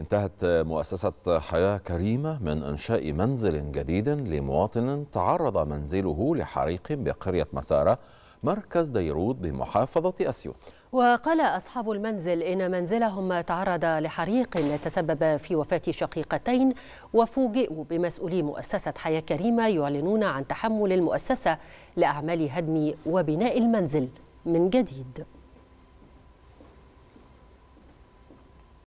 انتهت مؤسسة حياة كريمة من إنشاء منزل جديد لمواطن تعرض منزله لحريق بقرية مسارة مركز ديروت بمحافظة أسيوط وقال أصحاب المنزل إن منزلهم تعرض لحريق تسبب في وفاة شقيقتين وفوجئوا بمسؤولي مؤسسة حياة كريمة يعلنون عن تحمل المؤسسة لأعمال هدم وبناء المنزل من جديد